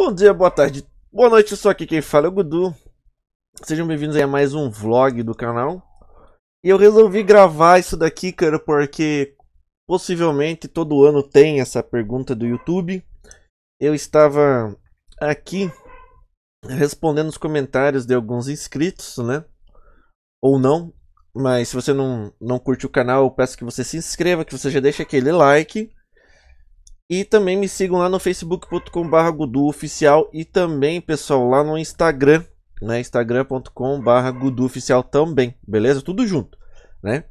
Bom dia, boa tarde, boa noite, só aqui quem fala é o Gudu. Sejam bem-vindos a mais um vlog do canal. E eu resolvi gravar isso daqui, cara, porque possivelmente todo ano tem essa pergunta do YouTube. Eu estava aqui respondendo os comentários de alguns inscritos, né? Ou não. Mas se você não, não curte o canal, eu peço que você se inscreva, que você já deixe aquele like e também me sigam lá no facebook.com.br guduoficial e também, pessoal, lá no Instagram, né? instagram.com.br guduoficial também, beleza? Tudo junto, né?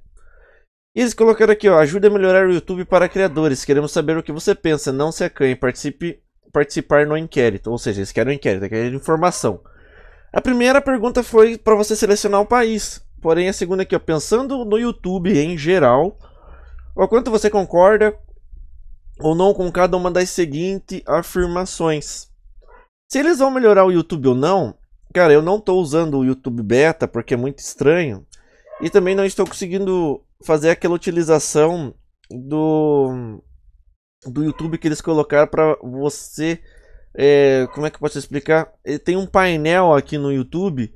E eles colocaram aqui, ó, ajuda a melhorar o YouTube para criadores. Queremos saber o que você pensa, não se acanhe, participe participar no inquérito. Ou seja, eles querem um inquérito, querem informação. A primeira pergunta foi para você selecionar o país. Porém, a segunda aqui, ó, pensando no YouTube em geral, o quanto você concorda ou não com cada uma das seguintes afirmações. Se eles vão melhorar o YouTube ou não, cara, eu não estou usando o YouTube Beta porque é muito estranho e também não estou conseguindo fazer aquela utilização do do YouTube que eles colocaram para você é, como é que eu posso explicar? É, tem um painel aqui no YouTube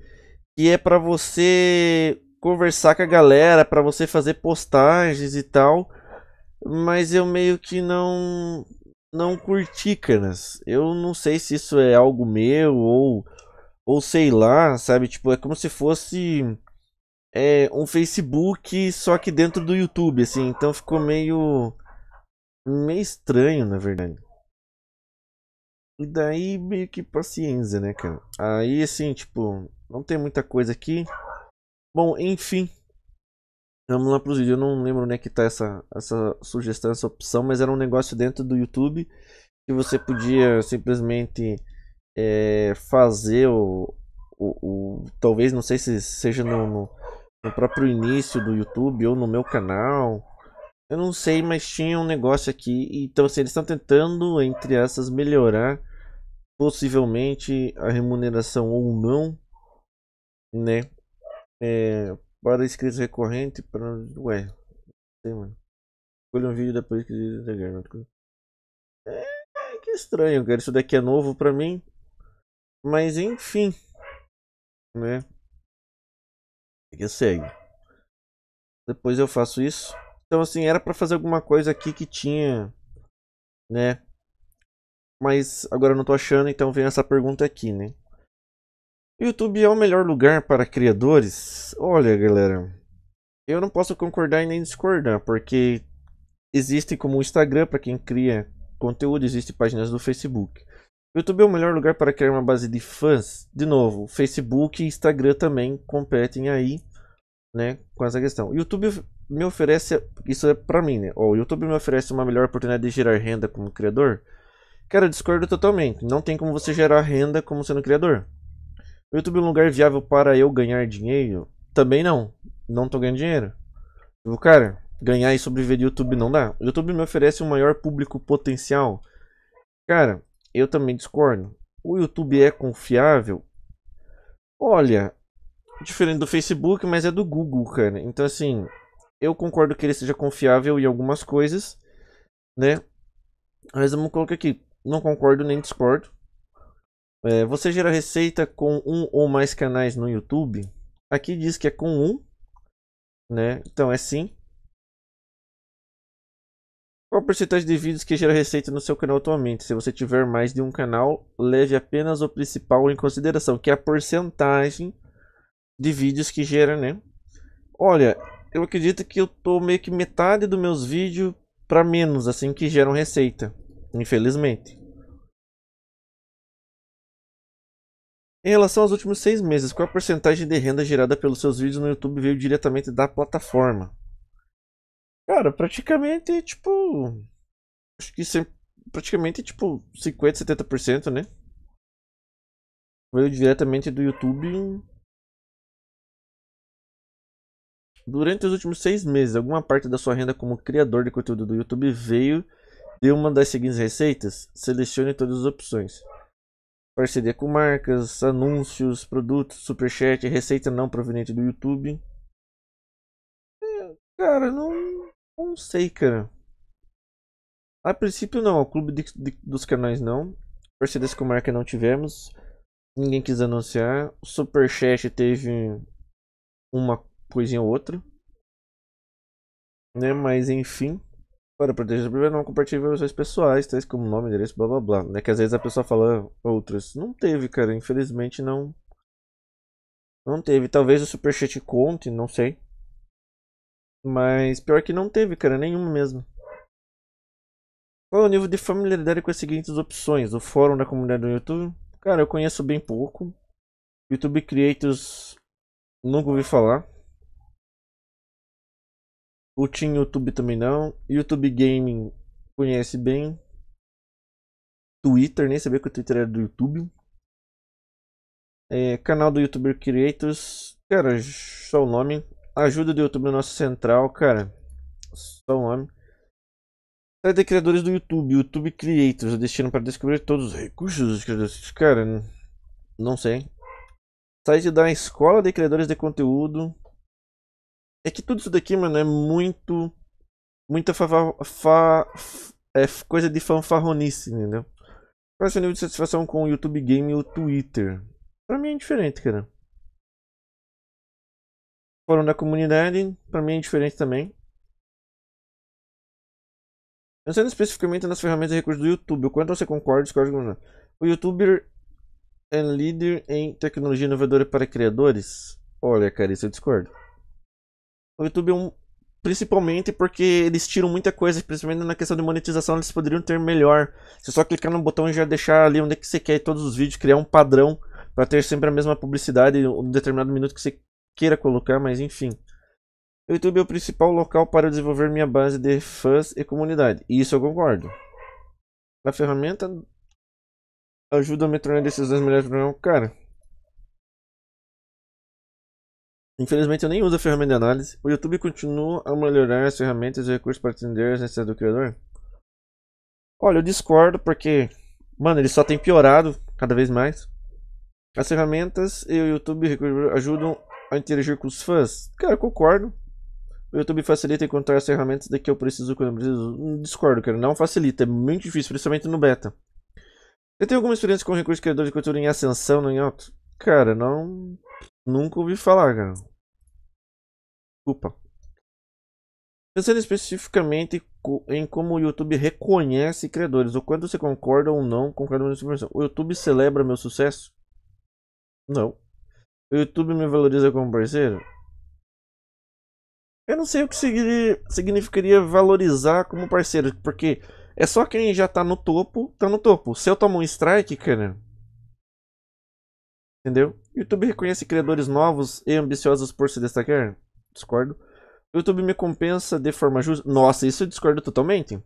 que é para você conversar com a galera, para você fazer postagens e tal. Mas eu meio que não não curti, caras. Eu não sei se isso é algo meu ou ou sei lá, sabe? Tipo, é como se fosse é, um Facebook só que dentro do YouTube, assim. Então ficou meio meio estranho, na verdade. E daí meio que paciência, né, cara? Aí assim, tipo, não tem muita coisa aqui. Bom, enfim, Vamos lá para os vídeos. Eu não lembro onde é que tá essa, essa sugestão, essa opção, mas era um negócio dentro do YouTube que você podia simplesmente é, fazer o, o, o, Talvez, não sei se seja no, no, no próprio início do YouTube ou no meu canal. Eu não sei, mas tinha um negócio aqui. Então, assim, eles estão tentando, entre essas, melhorar possivelmente a remuneração ou não, né? É, Bora escrita recorrente para. Ué, não sei, mano. Escolha um vídeo da política de Underground. É, que estranho, cara. Isso daqui é novo pra mim. Mas enfim. Né? É que segue. Depois eu faço isso. Então assim, era pra fazer alguma coisa aqui que tinha. Né? Mas agora eu não tô achando, então vem essa pergunta aqui, né? YouTube é o melhor lugar para criadores? Olha, galera, eu não posso concordar e nem discordar, porque existe como o Instagram para quem cria conteúdo, existe páginas do Facebook. YouTube é o melhor lugar para criar uma base de fãs. De novo, Facebook e Instagram também competem aí, né, com essa questão. YouTube me oferece, isso é para mim, né? O YouTube me oferece uma melhor oportunidade de gerar renda como criador. Cara, discordo totalmente. Não tem como você gerar renda como sendo criador. O YouTube é um lugar viável para eu ganhar dinheiro? Também não. Não tô ganhando dinheiro. Tipo, cara, ganhar e sobreviver no YouTube não dá. O YouTube me oferece um maior público potencial. Cara, eu também discordo. O YouTube é confiável? Olha, diferente do Facebook, mas é do Google, cara. Então, assim, eu concordo que ele seja confiável em algumas coisas, né? Mas vamos colocar aqui. Não concordo nem discordo. É, você gera receita com um ou mais canais no YouTube? Aqui diz que é com um, né? Então é sim. Qual a porcentagem de vídeos que gera receita no seu canal atualmente? Se você tiver mais de um canal, leve apenas o principal em consideração, que é a porcentagem de vídeos que gera, né? Olha, eu acredito que eu tô meio que metade dos meus vídeos para menos, assim, que geram receita, infelizmente. Em relação aos últimos seis meses, qual a porcentagem de renda gerada pelos seus vídeos no YouTube veio diretamente da plataforma? Cara, praticamente, tipo. Acho que sempre, praticamente, tipo, 50, 70%, né? Veio diretamente do YouTube. Durante os últimos seis meses, alguma parte da sua renda como criador de conteúdo do YouTube veio de uma das seguintes receitas? Selecione todas as opções parceria com marcas, anúncios, produtos, superchat, receita não proveniente do YouTube. É, cara, não, não sei, cara. A princípio não, o clube de, de, dos canais não. Parcerias com marca não tivemos. Ninguém quis anunciar. O Superchat teve uma coisinha ou outra. Né? Mas enfim. Para proteger o primeiro não compartilhe seus pessoais, tais como nome, endereço, blá blá blá. Né? Que às vezes a pessoa fala outras. Não teve, cara. Infelizmente não. Não teve. Talvez o Superchat conte, não sei. Mas pior que não teve, cara. Nenhuma mesmo. Qual é o nível de familiaridade com as seguintes opções? O fórum da comunidade do YouTube? Cara, eu conheço bem pouco. YouTube Creators, nunca ouvi falar. O Team YouTube também não. YouTube Gaming conhece bem. Twitter, nem sabia que o Twitter era do YouTube. É, canal do YouTuber Creators. Cara, só o nome. Ajuda do YouTube no nosso central, cara. Só o nome. Site de criadores do YouTube. YouTube Creators. destino para descobrir todos os recursos dos criadores. Cara, não sei. Site da Escola de Criadores de Conteúdo. É que tudo isso daqui, mano, é muito. Muita fa, fa, é coisa de fanfarronice, entendeu? Qual é o seu nível de satisfação com o YouTube Game ou Twitter? Pra mim é diferente, cara. Fórum da comunidade, pra mim é diferente também. Pensando especificamente nas ferramentas e recursos do YouTube, o quanto você concorda, discorda com o youtuber é líder em tecnologia inovadora para criadores? Olha, cara, isso eu discordo. O YouTube, é um, principalmente porque eles tiram muita coisa, principalmente na questão de monetização, eles poderiam ter melhor. Se só clicar no botão e já deixar ali onde é que você quer todos os vídeos, criar um padrão para ter sempre a mesma publicidade, um determinado minuto que você queira colocar, mas enfim. O YouTube é o principal local para desenvolver minha base de fãs e comunidade. E isso eu concordo. A ferramenta ajuda a me tornar decisões melhores para o cara. Infelizmente eu nem uso a ferramenta de análise. O YouTube continua a melhorar as ferramentas e recursos para atender as necessidades do criador? Olha, eu discordo porque, mano, ele só tem piorado cada vez mais. As ferramentas e o YouTube ajudam a interagir com os fãs. Cara, concordo. O YouTube facilita encontrar as ferramentas de que eu preciso quando eu preciso. Hum, discordo, cara. Não facilita. É muito difícil, principalmente no beta. Você tem alguma experiência com recursos criadores de cultura em ascensão no Inhoto? Cara, não. Nunca ouvi falar, cara. Desculpa. Pensando especificamente em como o YouTube reconhece criadores, o quanto você concorda ou não com cada uma de informação. O YouTube celebra meu sucesso? Não. O YouTube me valoriza como parceiro? Eu não sei o que significaria valorizar como parceiro, porque é só quem já tá no topo, tá no topo. Se eu tomo um strike, cara. Entendeu? YouTube reconhece criadores novos e ambiciosos por se destacar? discordo. O YouTube me compensa de forma justa. Nossa, isso eu discordo totalmente.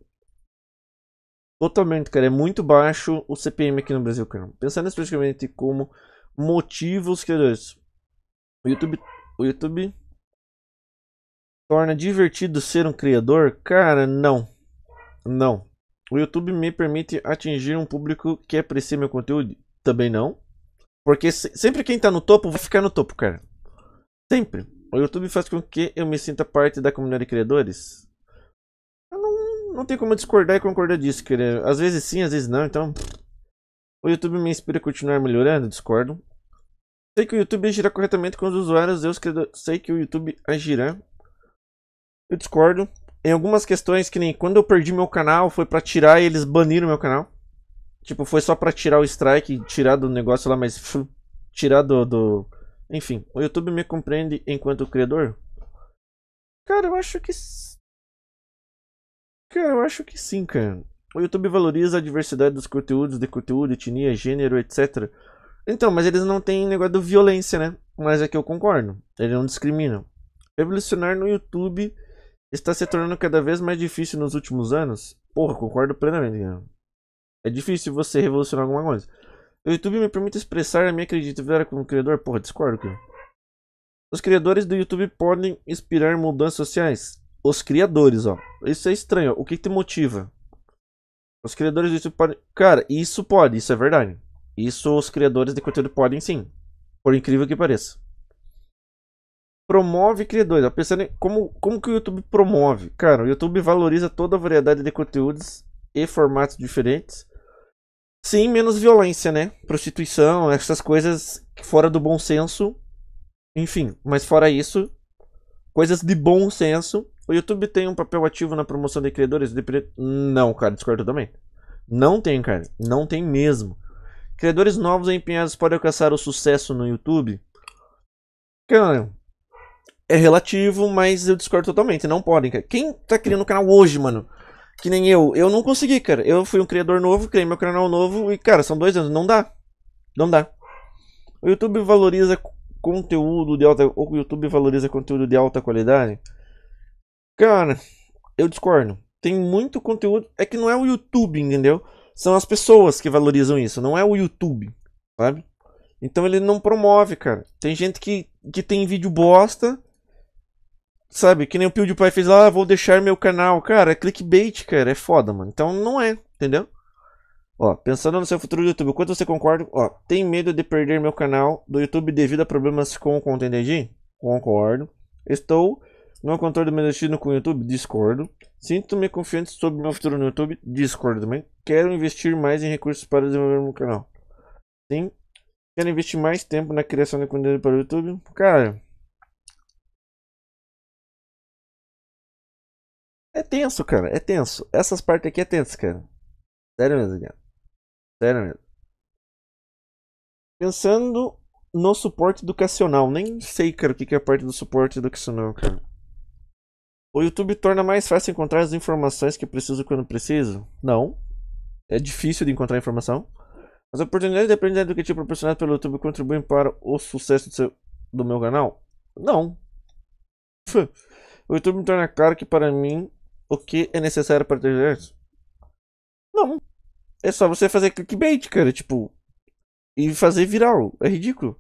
Totalmente, cara. É muito baixo o CPM aqui no Brasil, cara. Pensando especificamente como motivos criadores. O YouTube. O YouTube torna divertido ser um criador? Cara, não. Não. O YouTube me permite atingir um público que aprecia meu conteúdo? Também não. Porque se sempre quem tá no topo vai ficar no topo, cara. Sempre. O YouTube faz com que eu me sinta parte da comunidade de criadores? Eu não, não tenho como discordar e concordar disso, querido. Às vezes sim, às vezes não, então. O YouTube me inspira a continuar melhorando? Discordo. Sei que o YouTube agirá corretamente com os usuários, eu sei que o YouTube agirá. Eu discordo. Em algumas questões, que nem quando eu perdi meu canal, foi para tirar e eles baniram meu canal. Tipo, foi só para tirar o strike, tirar do negócio lá, mas tirar do, do enfim, o YouTube me compreende enquanto criador? Cara, eu acho que. Cara, eu acho que sim, cara. O YouTube valoriza a diversidade dos conteúdos, de conteúdo, etnia, gênero, etc. Então, mas eles não têm negócio de violência, né? Mas é que eu concordo. Eles não discriminam. Evolucionar no YouTube está se tornando cada vez mais difícil nos últimos anos. Porra, concordo plenamente. Cara. É difícil você revolucionar alguma coisa. O YouTube me permite expressar a minha credibilidade como criador? Porra, discordo, cara. Os criadores do YouTube podem inspirar mudanças sociais? Os criadores, ó. Isso é estranho. Ó. O que, que te motiva? Os criadores do YouTube podem. Cara, isso pode, isso é verdade. Isso os criadores de conteúdo podem sim. Por incrível que pareça. Promove criadores. Ó. Pensando em como, como que o YouTube promove. Cara, o YouTube valoriza toda a variedade de conteúdos e formatos diferentes Sim, menos violência, né? Prostituição, essas coisas fora do bom senso. Enfim, mas fora isso, coisas de bom senso. O YouTube tem um papel ativo na promoção de criadores? De... Não, cara, discordo também. Não tem, cara. Não tem mesmo. Criadores novos e empenhados podem alcançar o sucesso no YouTube? Cara, é relativo, mas eu discordo totalmente. Não podem, cara. Quem tá criando o canal hoje, mano? Que nem eu. Eu não consegui, cara. Eu fui um criador novo, criei meu canal novo e, cara, são dois anos. Não dá. Não dá. O YouTube valoriza conteúdo de alta. Ou o YouTube valoriza conteúdo de alta qualidade. Cara, eu discordo. Tem muito conteúdo. É que não é o YouTube, entendeu? São as pessoas que valorizam isso. Não é o YouTube, sabe? Então ele não promove, cara. Tem gente que, que tem vídeo bosta Sabe, que nem o PewDiePie fez lá, ah, vou deixar meu canal. Cara, é clickbait, cara, é foda, mano. Então não é, entendeu? Ó, pensando no seu futuro do YouTube, quanto você concorda? Ó, tem medo de perder meu canal do YouTube devido a problemas com o Content ID? Concordo. Estou no controle do meu destino com o YouTube? Discordo. Sinto-me confiante sobre meu futuro no YouTube? Discordo também. Quero investir mais em recursos para desenvolver meu canal. Sim. Quero investir mais tempo na criação de conteúdo para o YouTube? Cara, É tenso, cara. É tenso. Essas partes aqui é tenso, cara. Sério mesmo, cara. Sério mesmo. Pensando no suporte educacional. Nem sei, cara, o que é a parte do suporte educacional, cara. O YouTube torna mais fácil encontrar as informações que preciso quando preciso? Não. É difícil de encontrar informação. As oportunidades de aprendizado que te proporcionado pelo YouTube contribuem para o sucesso do, seu, do meu canal? Não. O YouTube me torna claro que para mim o que é necessário para ter sucesso? Não. É só você fazer clickbait, cara, tipo. E fazer viral. É ridículo.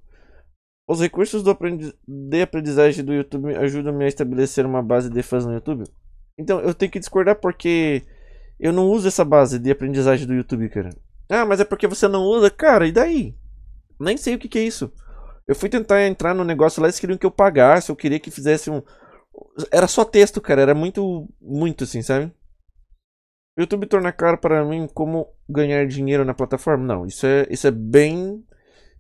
Os recursos do aprendiz... de aprendizagem do YouTube ajudam-me a estabelecer uma base de fãs no YouTube. Então eu tenho que discordar porque eu não uso essa base de aprendizagem do YouTube, cara. Ah, mas é porque você não usa? Cara, e daí? Nem sei o que, que é isso. Eu fui tentar entrar no negócio lá, eles queriam que eu pagasse, eu queria que fizesse um, era só texto, cara. Era muito, muito assim, sabe? YouTube torna caro para mim como ganhar dinheiro na plataforma? Não, isso é, isso é bem,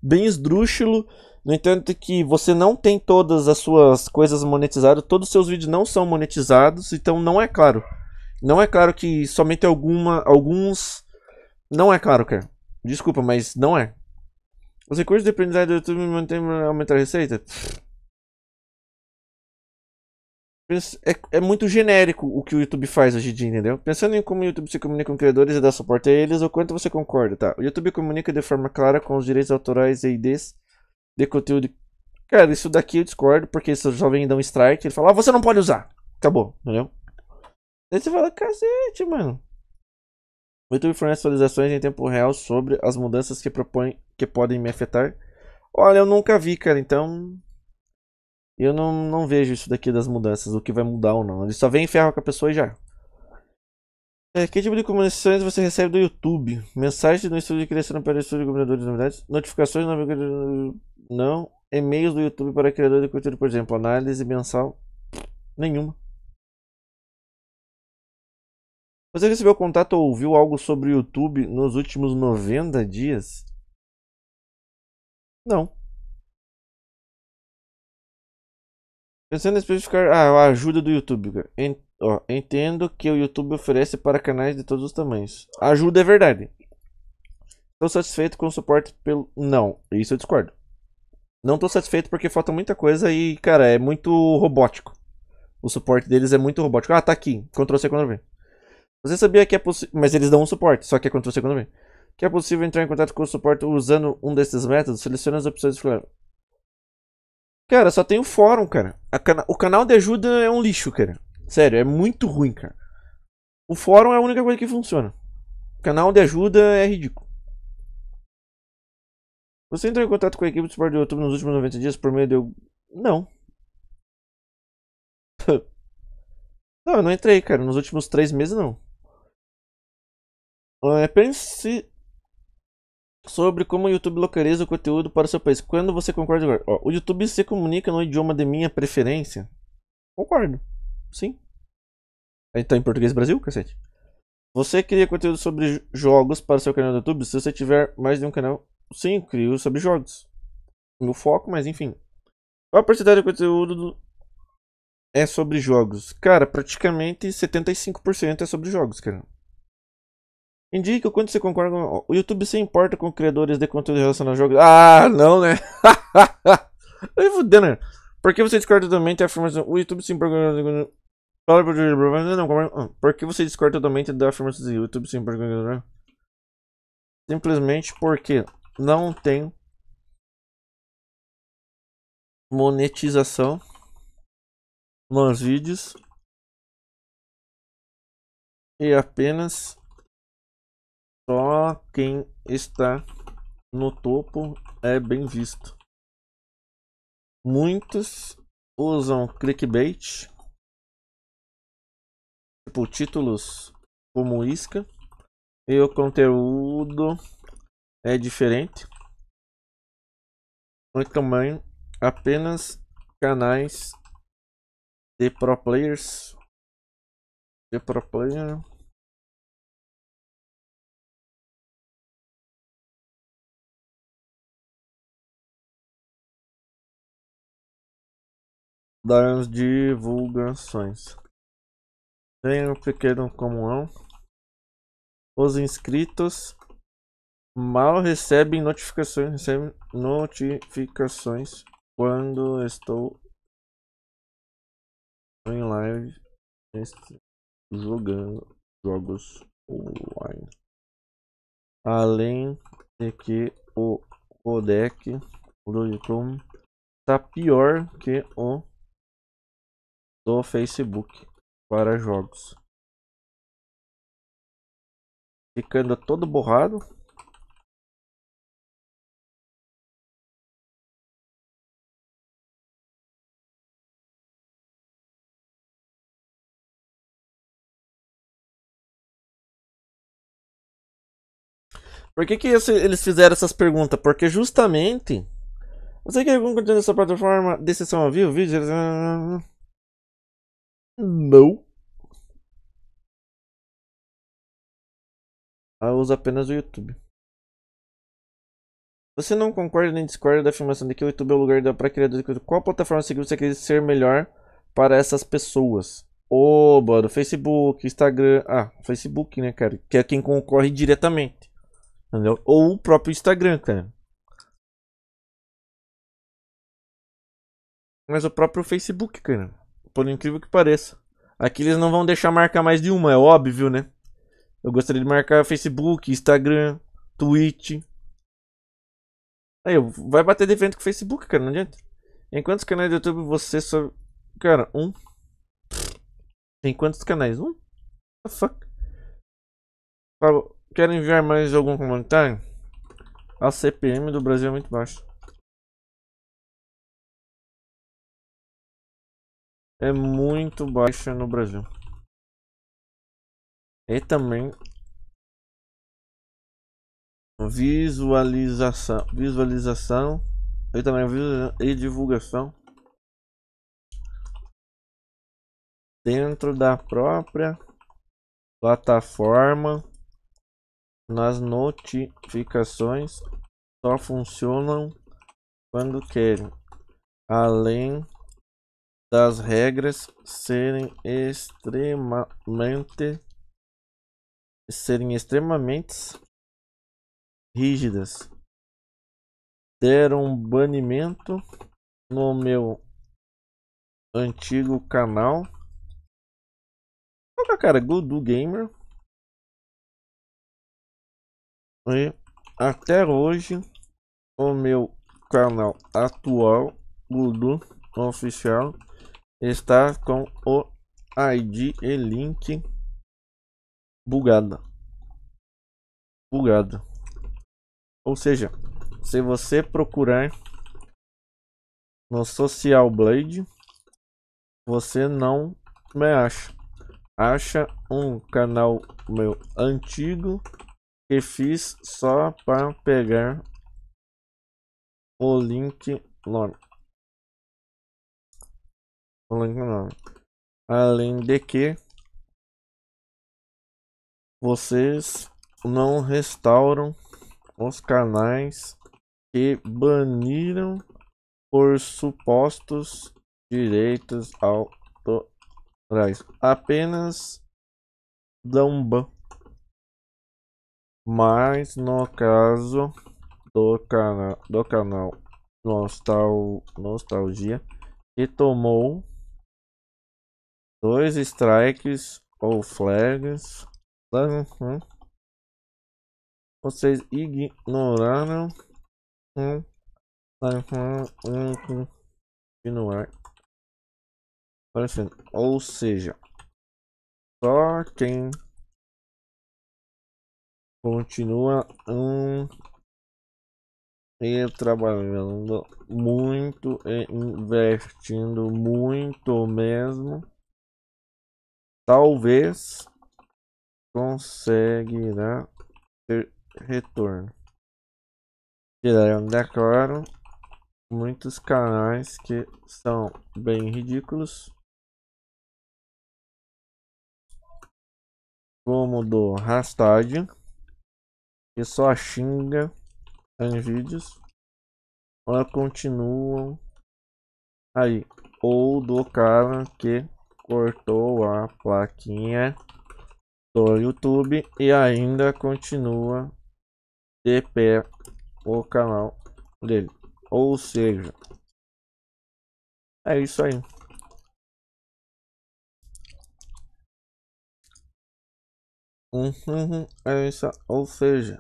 bem esdrúxulo. No entanto, que você não tem todas as suas coisas monetizadas, todos os seus vídeos não são monetizados, então não é claro. Não é claro que somente alguma, alguns. Não é claro, cara. Desculpa, mas não é. Os recursos de aprendizagem do YouTube mantêm aumentar a receita? Pff, é, é, muito genérico o que o YouTube faz hoje em dia, entendeu? Pensando em como o YouTube se comunica com criadores e dá suporte a eles, o quanto você concorda, tá? O YouTube comunica de forma clara com os direitos autorais e IDs de conteúdo. Cara, isso daqui eu discordo, porque se o jovem dá um strike, ele fala, ah, você não pode usar. Acabou, entendeu? Aí você fala, cacete, mano. O YouTube fornece atualizações em tempo real sobre as mudanças que propõe que podem me afetar. Olha, eu nunca vi, cara, então eu não, não vejo isso daqui das mudanças, o que vai mudar ou não. Ele só vem e ferra com a pessoa e já. É, que tipo de comunicações você recebe do YouTube? Mensagens no estúdio de criação para o estúdio de governador de novidades? Notificações no... Não. E-mails do YouTube para criador de conteúdo, por exemplo. Análise mensal? Nenhuma. Você recebeu contato ou ouviu algo sobre o YouTube nos últimos 90 dias? Não. Pensando em especificar ah, a ajuda do YouTube, cara. Ent ó, entendo que o YouTube oferece para canais de todos os tamanhos. ajuda é verdade. Estou satisfeito com o suporte pelo. Não, isso eu discordo. Não estou satisfeito porque falta muita coisa e, cara, é muito robótico. O suporte deles é muito robótico. Ah, tá aqui. Ctrl C, Ctrl V. Você sabia que é possível. Mas eles dão um suporte, só que é Ctrl C, Ctrl V. Que é possível entrar em contato com o suporte usando um desses métodos? Selecione as opções escolher. Cara, só tem o fórum, cara. Cana... O canal de ajuda é um lixo, cara. Sério, é muito ruim, cara. O fórum é a única coisa que funciona. O canal de ajuda é ridículo. Você entrou em contato com a equipe do esporte do YouTube nos últimos 90 dias por meio de. Não. Não, eu não entrei, cara. Nos últimos 3 meses, não. É, pense, sobre como o YouTube localiza o conteúdo para o seu país. Quando você concorda? Ó, o YouTube se comunica no idioma de minha preferência. Concordo. Sim. É, então em português Brasil, cacete. Você cria conteúdo sobre jogos para o seu canal do YouTube? Se você tiver mais de um canal, sim, crio sobre jogos. Meu foco, mas enfim. Qual a porcentagem do conteúdo é sobre jogos? Cara, praticamente 75% é sobre jogos, cara. Indica o quanto você concorda com... O YouTube se importa com criadores de conteúdo relacionado a jogos. Ah, não, né? Eu fudendo, né? Por que você discorda totalmente da afirmação... O YouTube se importa com... Ah, por que você discorda totalmente da afirmação do YouTube se importa com... Simplesmente porque não tem monetização nos vídeos e apenas só quem está no topo é bem visto. Muitos usam clickbait, tipo títulos como isca, e o conteúdo é diferente. O tamanho apenas canais de pro players, de pro player das divulgações. Tenho um pequeno comunhão. Os inscritos mal recebem notificações, recebem notificações quando estou em live jogando jogos online. Além de que o codec do YouTube está pior que o do Facebook para jogos. Ficando todo borrado. Por que, que eles fizeram essas perguntas? Porque justamente. Você quer algum conteúdo dessa plataforma? Decisão ao vivo? Vídeos? Não. Ah, eu uso apenas o YouTube. Você não concorda nem discorda da afirmação de que o YouTube é o lugar para criadores de conteúdo? Qual plataforma você quer ser melhor para essas pessoas? Ô, oh, bora, Facebook, Instagram. Ah, Facebook, né, cara? Que é quem concorre diretamente. Entendeu? Ou o próprio Instagram, cara. Mas o próprio Facebook, cara por incrível que pareça. Aqui eles não vão deixar marcar mais de uma, é óbvio, né? Eu gostaria de marcar Facebook, Instagram, Twitch. Aí, vai bater de frente com o Facebook, cara, não adianta. Enquanto os canais do YouTube você só. Cara, um. Tem quantos canais? Um? What the fuck? Quero enviar mais algum comentário? A CPM do Brasil é muito baixa. é muito baixa no Brasil. E também visualização, visualização e também e divulgação dentro da própria plataforma nas notificações só funcionam quando querem além das regras serem extremamente serem extremamente rígidas. Deram um banimento no meu antigo canal. olha cara Gudu Gamer. E até hoje o meu canal atual Gudu Oficial está com o ID e link bugada. Bugado. Ou seja, se você procurar no Social Blade, você não me acha. Acha um canal meu antigo que fiz só para pegar o link normal. Além de que vocês não restauram os canais que baniram por supostos direitos autorais. Apenas dão ban. Mas no caso do, canal do canal Nostal Nostalgia, que tomou Dois strikes ou flags. Vocês ignoraram. Hum. Hum, hum, continuar. Parecendo. Ou seja, só quem continua um e trabalhando muito e investindo muito mesmo Talvez conseguirá ter retorno. Tirarão da claro muitos canais que são bem ridículos. Como o do Rastad, que só xinga em vídeos. Ou continuam aí. Ou do cara que cortou a plaquinha do YouTube e ainda continua de pé o canal dele. Ou seja, é isso aí. Uhum, é isso, ou seja,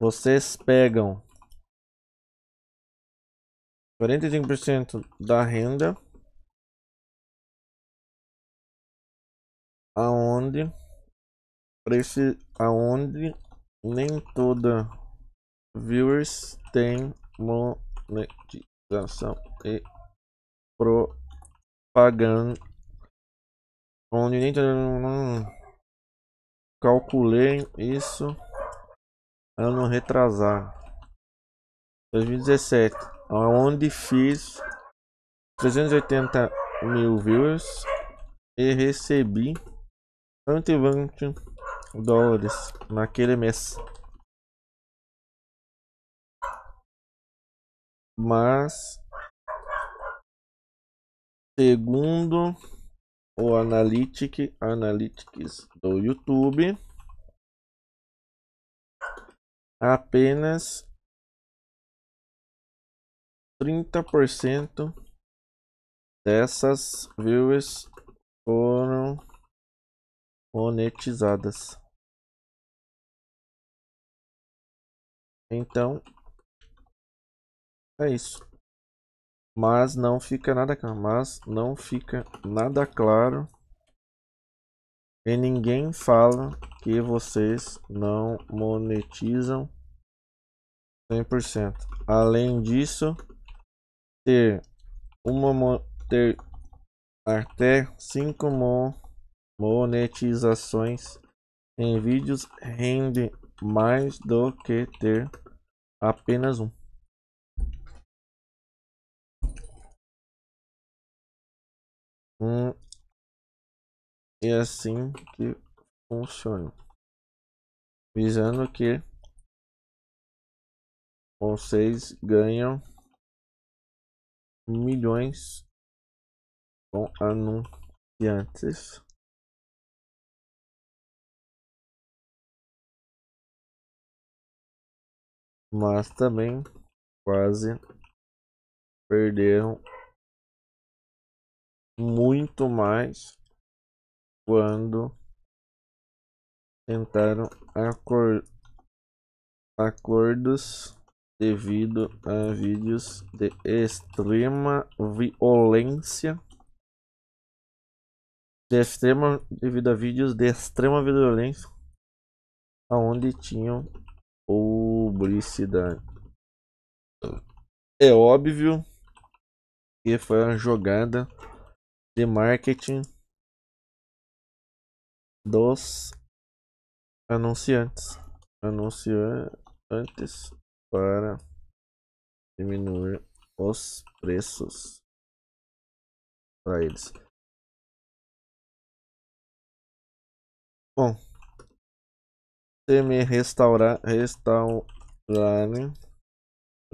vocês pegam 45% da renda aonde esse aonde nem toda viewers tem monetização e propaganda onde nem calculei isso ano retrasar 2017 onde fiz 380 mil viewers e recebi 120 dólares naquele mês. Mas, segundo o Analytic, Analytics do YouTube, apenas 30% dessas views foram monetizadas. Então, é isso. Mas não fica nada claro. Mas não fica nada claro. E ninguém fala que vocês não monetizam 100%. Além disso, ter uma ter até 5 mon monetizações em vídeos rende mais do que ter apenas um. Hum, é assim que funciona, visando que vocês ganham milhões com anunciantes. Mas também quase perderam muito mais quando tentaram acor acordos devido a vídeos de extrema violência de extrema devido a vídeos de extrema violência aonde tinham o publicidade. É óbvio que foi uma jogada de marketing dos anunciantes. Anunciantes para diminuir os preços para eles. Bom, se me restaurar, restaurar Line né?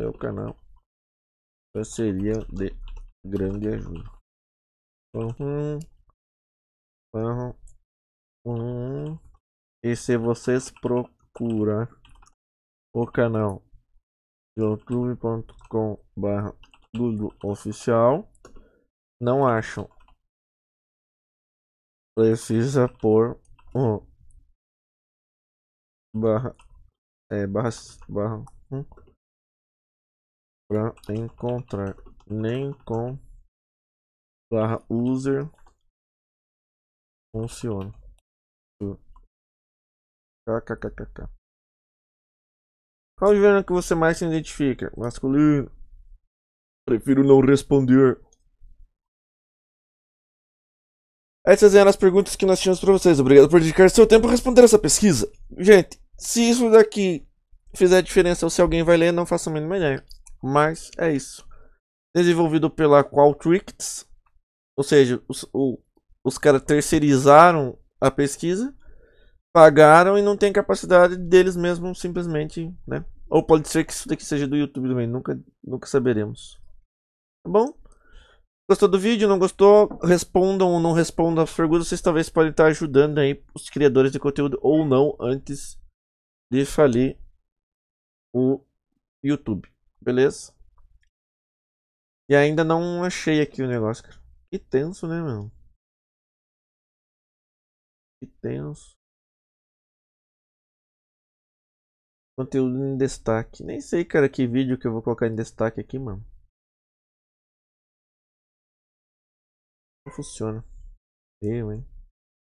é o canal seria de grande ajuda. Uhum. Uhum. Uhum. E se vocês procurar o canal youtube.com barra Dudu Oficial não acham precisa por um barra é barra, barra um, para encontrar nem com barra user funciona kkkkk qual gênero que você mais se identifica masculino prefiro não responder essas eram as perguntas que nós tínhamos para vocês. Obrigado por dedicar seu tempo a responder essa pesquisa. Gente, se isso daqui fizer diferença ou se alguém vai ler, não faço a mínima ideia. Mas é isso. Desenvolvido pela Qualtrics, ou seja, os, os caras terceirizaram a pesquisa, pagaram e não tem capacidade deles mesmos simplesmente, né? Ou pode ser que isso daqui seja do YouTube também, nunca, nunca saberemos. Tá bom? Gostou do vídeo? Não gostou? Respondam ou não respondam as perguntas. Vocês talvez podem estar ajudando aí os criadores de conteúdo ou não antes deixo ali o YouTube, beleza? E ainda não achei aqui o negócio, cara. Que tenso, né, meu? Que tenso. Conteúdo em destaque. Nem sei, cara, que vídeo que eu vou colocar em destaque aqui, mano. Não funciona. Eu, hein?